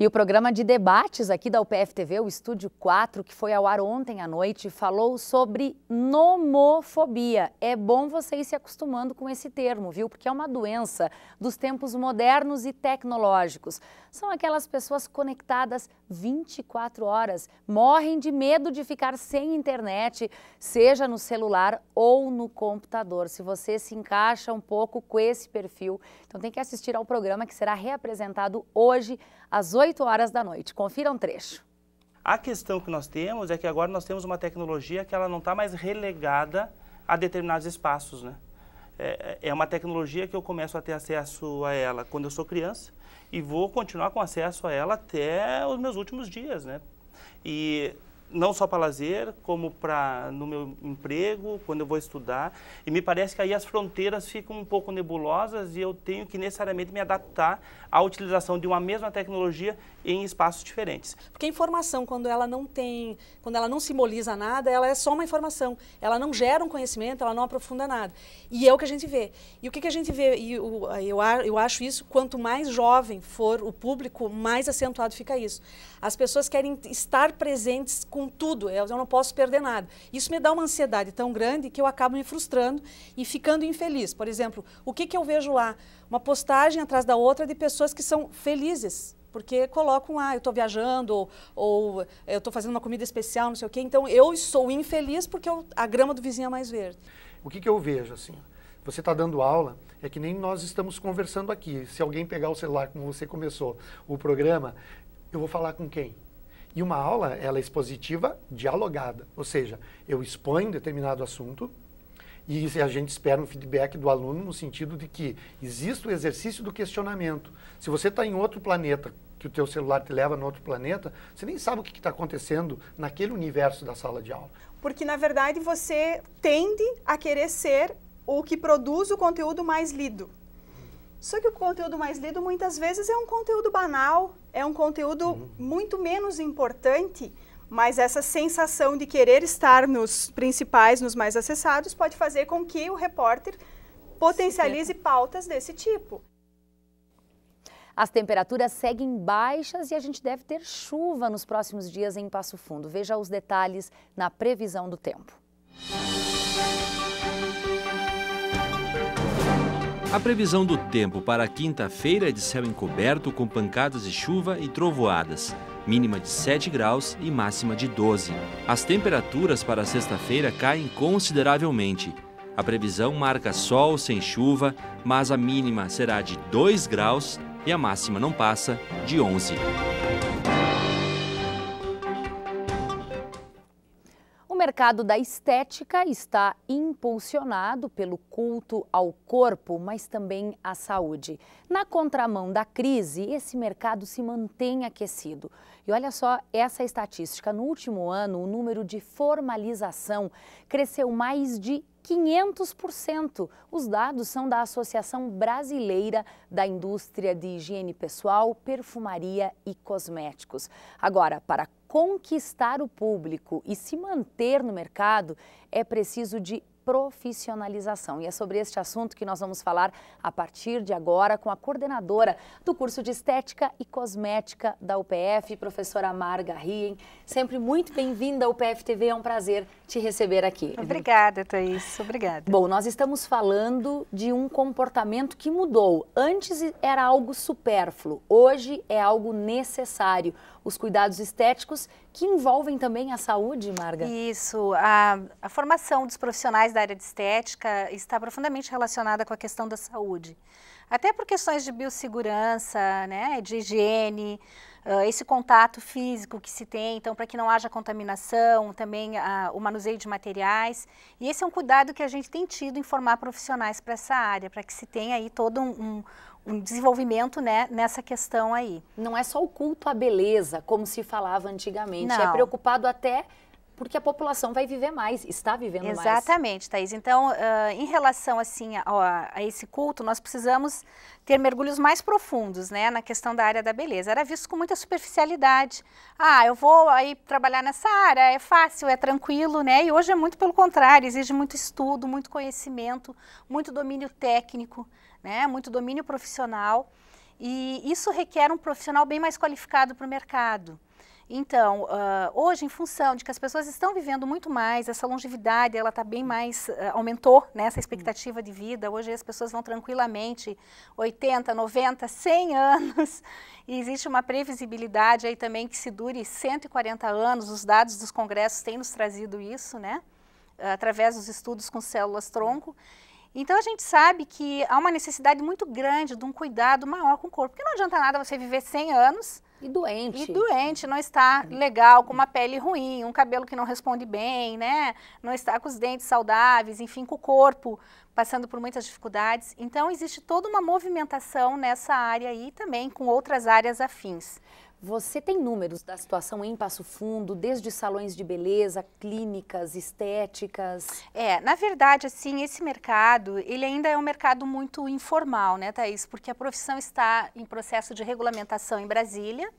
E o programa de debates aqui da UPF-TV, o Estúdio 4, que foi ao ar ontem à noite, falou sobre nomofobia. É bom você ir se acostumando com esse termo, viu? Porque é uma doença dos tempos modernos e tecnológicos. São aquelas pessoas conectadas 24 horas. Morrem de medo de ficar sem internet, seja no celular ou no computador. Se você se encaixa um pouco com esse perfil, então tem que assistir ao programa que será reapresentado hoje às 8 horas da noite. Confira um trecho. A questão que nós temos é que agora nós temos uma tecnologia que ela não está mais relegada a determinados espaços, né? É, é, é uma tecnologia que eu começo a ter acesso a ela quando eu sou criança, e vou continuar com acesso a ela até os meus últimos dias, né? E não só para lazer, como para no meu emprego, quando eu vou estudar. E me parece que aí as fronteiras ficam um pouco nebulosas e eu tenho que necessariamente me adaptar à utilização de uma mesma tecnologia em espaços diferentes. Porque a informação, quando ela não tem, quando ela não simboliza nada, ela é só uma informação. Ela não gera um conhecimento, ela não aprofunda nada. E é o que a gente vê. E o que, que a gente vê, e eu, eu, eu acho isso, quanto mais jovem for o público, mais acentuado fica isso. As pessoas querem estar presentes com com tudo, eu não posso perder nada. Isso me dá uma ansiedade tão grande que eu acabo me frustrando e ficando infeliz. Por exemplo, o que, que eu vejo lá? Uma postagem atrás da outra de pessoas que são felizes, porque colocam, ah, eu estou viajando, ou, ou eu estou fazendo uma comida especial, não sei o quê. Então, eu sou infeliz porque eu, a grama do vizinho é mais verde. O que, que eu vejo, assim, você está dando aula, é que nem nós estamos conversando aqui. Se alguém pegar o celular, como você começou o programa, eu vou falar com quem? E uma aula, ela é expositiva dialogada, ou seja, eu exponho determinado assunto e a gente espera um feedback do aluno no sentido de que existe o exercício do questionamento. Se você está em outro planeta, que o teu celular te leva no outro planeta, você nem sabe o que está acontecendo naquele universo da sala de aula. Porque, na verdade, você tende a querer ser o que produz o conteúdo mais lido. Só que o conteúdo mais lido muitas vezes é um conteúdo banal, é um conteúdo uhum. muito menos importante, mas essa sensação de querer estar nos principais, nos mais acessados, pode fazer com que o repórter potencialize pautas desse tipo. As temperaturas seguem baixas e a gente deve ter chuva nos próximos dias em Passo Fundo. Veja os detalhes na previsão do tempo. A previsão do tempo para quinta-feira é de céu encoberto com pancadas de chuva e trovoadas, mínima de 7 graus e máxima de 12. As temperaturas para sexta-feira caem consideravelmente. A previsão marca sol sem chuva, mas a mínima será de 2 graus e a máxima não passa de 11. mercado da estética está impulsionado pelo culto ao corpo, mas também à saúde. Na contramão da crise, esse mercado se mantém aquecido. E olha só essa estatística: no último ano, o número de formalização cresceu mais de 500%. Os dados são da Associação Brasileira da Indústria de Higiene Pessoal, Perfumaria e Cosméticos. Agora, para conquistar o público e se manter no mercado, é preciso de profissionalização. E é sobre este assunto que nós vamos falar a partir de agora com a coordenadora do curso de Estética e Cosmética da UPF, professora Marga Rien. Sempre muito bem-vinda à UPF TV, é um prazer te receber aqui. Obrigada, Thaís. Obrigada. Bom, nós estamos falando de um comportamento que mudou. Antes era algo supérfluo, hoje é algo necessário os cuidados estéticos que envolvem também a saúde, Marga. Isso. A, a formação dos profissionais da área de estética está profundamente relacionada com a questão da saúde. Até por questões de biossegurança, né, de higiene, uh, esse contato físico que se tem, então para que não haja contaminação, também uh, o manuseio de materiais. E esse é um cuidado que a gente tem tido em formar profissionais para essa área, para que se tenha aí todo um, um um desenvolvimento né, nessa questão aí. Não é só o culto à beleza, como se falava antigamente. É Não. É preocupado até porque a população vai viver mais, está vivendo Exatamente, mais. Exatamente, Thais. Então, uh, em relação assim a, a, esse culto, nós precisamos ter mergulhos mais profundos, né, na questão da área da beleza. Era visto com muita superficialidade. Ah, eu vou aí trabalhar nessa área, é fácil, é tranquilo, né? E hoje é muito pelo contrário, exige muito estudo, muito conhecimento, muito domínio técnico né? muito domínio profissional. E isso requer um profissional bem mais qualificado para o mercado. Então, uh, hoje, em função de que as pessoas estão vivendo muito mais, essa longevidade, ela está bem mais, uh, aumentou né, expectativa de vida. Hoje as pessoas vão tranquilamente 80, 90, 100 anos. E existe uma previsibilidade aí também que se dure 140 anos. Os dados dos congressos têm nos trazido isso, né? Através dos estudos com células-tronco. Então a gente sabe que há uma necessidade muito grande de um cuidado maior com o corpo, porque não adianta nada você viver 100 anos e doente. E doente, não está é. legal, com uma pele ruim, um cabelo que não responde bem, né? Não está com os dentes saudáveis, enfim, com o corpo passando por muitas dificuldades. Então existe toda uma movimentação nessa área aí também com outras áreas afins. Você tem números da situação em Passo Fundo, desde salões de beleza, clínicas, estéticas? É, na verdade, assim, esse mercado, ele ainda é um mercado muito informal, né, Thaís? Porque a profissão está em processo de regulamentação em Brasília.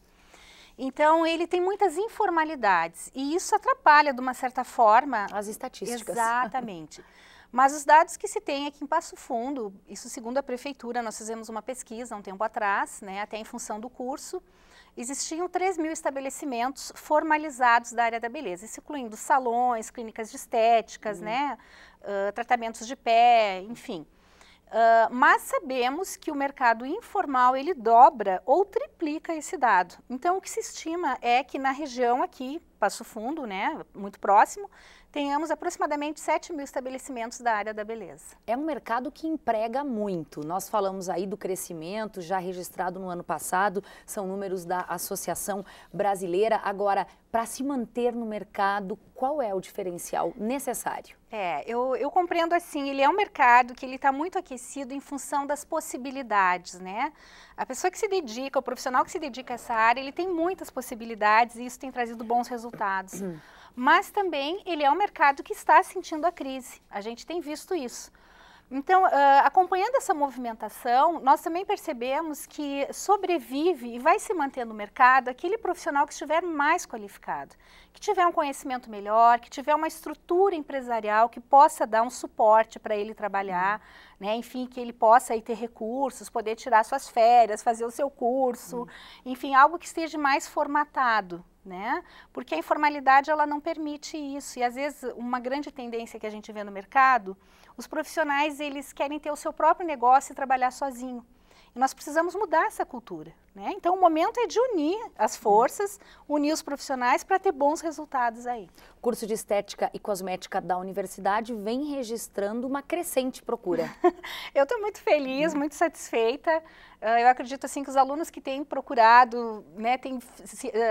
Então, ele tem muitas informalidades e isso atrapalha, de uma certa forma... As estatísticas. Exatamente. Mas os dados que se tem aqui em Passo Fundo, isso segundo a prefeitura, nós fizemos uma pesquisa há um tempo atrás, né, até em função do curso, existiam 3 mil estabelecimentos formalizados da área da beleza, isso incluindo salões, clínicas de estéticas, uhum. né, uh, tratamentos de pé, enfim. Uh, mas sabemos que o mercado informal ele dobra ou triplica esse dado. Então o que se estima é que na região aqui, Passo Fundo, né, muito próximo, tenhamos aproximadamente 7 mil estabelecimentos da área da beleza. É um mercado que emprega muito. Nós falamos aí do crescimento já registrado no ano passado, são números da Associação Brasileira. Agora, para se manter no mercado, qual é o diferencial necessário? É, eu, eu compreendo assim, ele é um mercado que ele está muito aquecido em função das possibilidades, né? A pessoa que se dedica, o profissional que se dedica a essa área, ele tem muitas possibilidades e isso tem trazido bons resultados. Hum mas também ele é um mercado que está sentindo a crise. A gente tem visto isso. Então, uh, acompanhando essa movimentação, nós também percebemos que sobrevive e vai se manter no mercado aquele profissional que estiver mais qualificado, que tiver um conhecimento melhor, que tiver uma estrutura empresarial que possa dar um suporte para ele trabalhar, né? enfim, que ele possa aí, ter recursos, poder tirar suas férias, fazer o seu curso, hum. enfim, algo que esteja mais formatado né? Porque a informalidade ela não permite isso. E às vezes uma grande tendência que a gente vê no mercado, os profissionais eles querem ter o seu próprio negócio e trabalhar sozinho. E nós precisamos mudar essa cultura, né? Então, o momento é de unir as uhum. forças, unir os profissionais para ter bons resultados aí. O curso de Estética e Cosmética da Universidade vem registrando uma crescente procura. eu estou muito feliz, muito satisfeita. Ah, eu acredito assim que os alunos que têm procurado, né, têm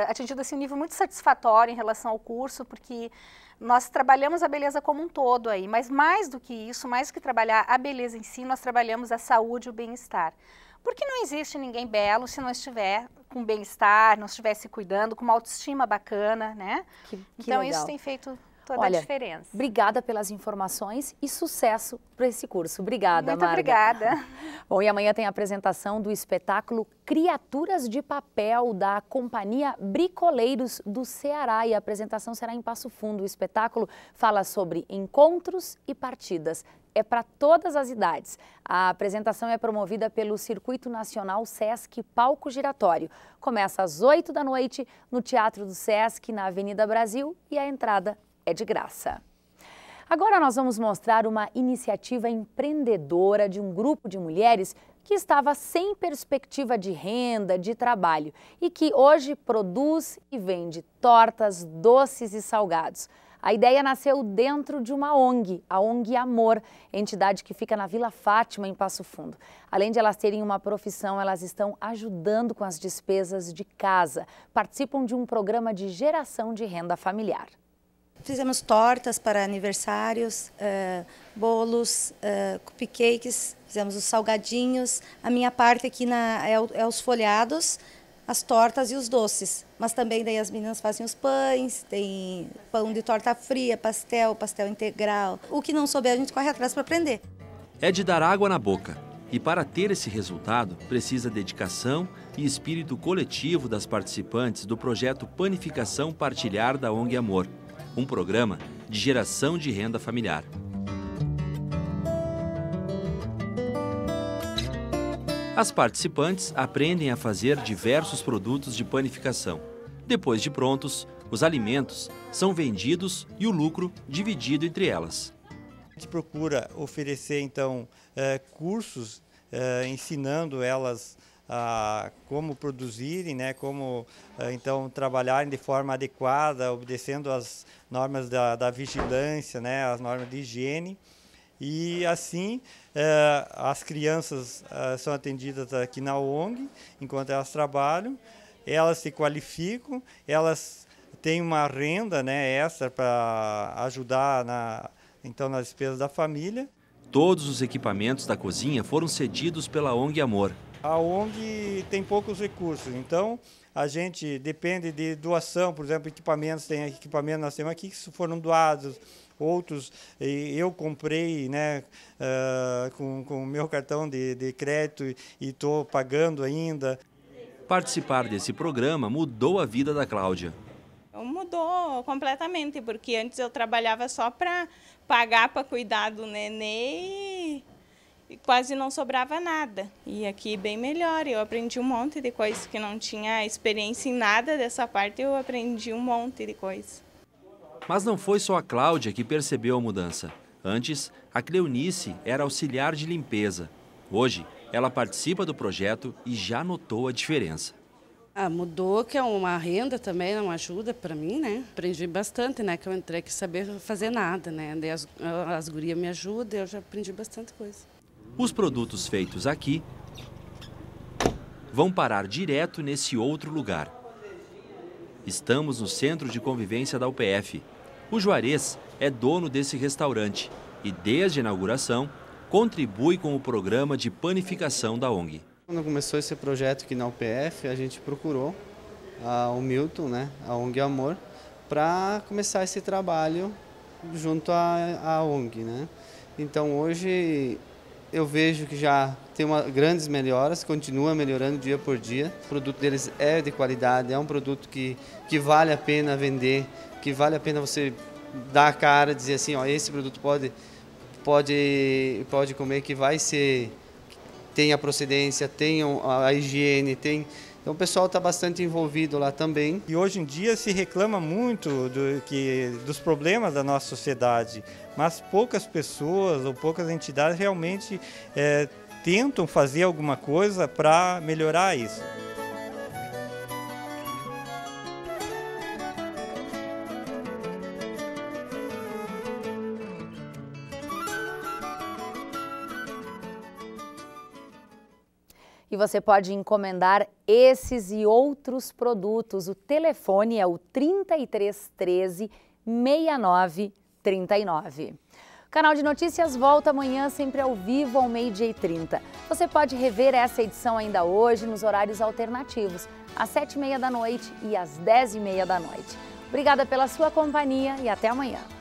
ah, atingido assim, um nível muito satisfatório em relação ao curso, porque nós trabalhamos a beleza como um todo aí, mas mais do que isso, mais do que trabalhar a beleza em si, nós trabalhamos a saúde e o bem-estar. Porque não existe ninguém belo se não estiver com bem-estar, não estiver se cuidando, com uma autoestima bacana, né? Que, que então legal. isso tem feito toda Olha, a diferença. Obrigada pelas informações e sucesso para esse curso. Obrigada, Muito Marga. obrigada. Bom, e amanhã tem a apresentação do espetáculo Criaturas de Papel da Companhia Bricoleiros do Ceará e a apresentação será em Passo Fundo. O espetáculo fala sobre encontros e partidas é para todas as idades. A apresentação é promovida pelo Circuito Nacional Sesc Palco Giratório. Começa às 8 da noite no Teatro do Sesc, na Avenida Brasil, e a entrada é de graça. Agora nós vamos mostrar uma iniciativa empreendedora de um grupo de mulheres que estava sem perspectiva de renda, de trabalho e que hoje produz e vende tortas, doces e salgados. A ideia nasceu dentro de uma ONG, a ONG Amor, entidade que fica na Vila Fátima, em Passo Fundo. Além de elas terem uma profissão, elas estão ajudando com as despesas de casa. Participam de um programa de geração de renda familiar. Fizemos tortas para aniversários, uh, bolos, uh, cupcakes, fizemos os salgadinhos. A minha parte aqui na, é, é os folhados, as tortas e os doces. Mas também daí as meninas fazem os pães, tem pão de torta fria, pastel, pastel integral. O que não souber, a gente corre atrás para aprender. É de dar água na boca. E para ter esse resultado, precisa dedicação e espírito coletivo das participantes do projeto Panificação Partilhar da ONG Amor, um programa de geração de renda familiar. As participantes aprendem a fazer diversos produtos de panificação. Depois de prontos, os alimentos são vendidos e o lucro dividido entre elas. A gente procura oferecer, então, eh, cursos eh, ensinando elas a como produzirem, né, como eh, então trabalharem de forma adequada, obedecendo às normas da, da vigilância, né, as normas de higiene. E assim, eh, as crianças eh, são atendidas aqui na ONG, enquanto elas trabalham, elas se qualificam, elas têm uma renda né, extra para ajudar na, então, nas despesas da família. Todos os equipamentos da cozinha foram cedidos pela ONG Amor. A ONG tem poucos recursos, então a gente depende de doação, por exemplo, equipamentos, tem equipamentos nós temos aqui que foram doados, outros eu comprei né, uh, com, com o meu cartão de, de crédito e estou pagando ainda. Participar desse programa mudou a vida da Cláudia. Mudou completamente, porque antes eu trabalhava só para pagar para cuidar do nenê e quase não sobrava nada. E aqui bem melhor, eu aprendi um monte de coisa que não tinha experiência em nada dessa parte, eu aprendi um monte de coisa. Mas não foi só a Cláudia que percebeu a mudança. Antes, a Cleonice era auxiliar de limpeza. Hoje, ela participa do projeto e já notou a diferença. Ah, mudou, que é uma renda também, é uma ajuda para mim, né? Aprendi bastante, né? Que eu entrei que saber fazer nada, né? as, as gurias me ajudam, eu já aprendi bastante coisa. Os produtos feitos aqui vão parar direto nesse outro lugar. Estamos no Centro de Convivência da UPF, o Juarez é dono desse restaurante e, desde a inauguração, contribui com o programa de panificação da ONG. Quando começou esse projeto aqui na UPF, a gente procurou a, o Milton, né, a ONG Amor, para começar esse trabalho junto à, à ONG. Né? Então hoje eu vejo que já tem uma, grandes melhoras, continua melhorando dia por dia. O produto deles é de qualidade, é um produto que, que vale a pena vender, que vale a pena você dar a cara, dizer assim, ó, esse produto pode, pode, pode comer que vai ser, tem a procedência, tem ah, a higiene, tem então o pessoal está bastante envolvido lá também. E hoje em dia se reclama muito do, que, dos problemas da nossa sociedade, mas poucas pessoas ou poucas entidades realmente é, tentam fazer alguma coisa para melhorar isso. e você pode encomendar esses e outros produtos. O telefone é o 3313 6939. O canal de notícias volta amanhã, sempre ao vivo, ao meio-dia e 30. Você pode rever essa edição ainda hoje nos horários alternativos, às 7 h meia da noite e às 10 e meia da noite. Obrigada pela sua companhia e até amanhã.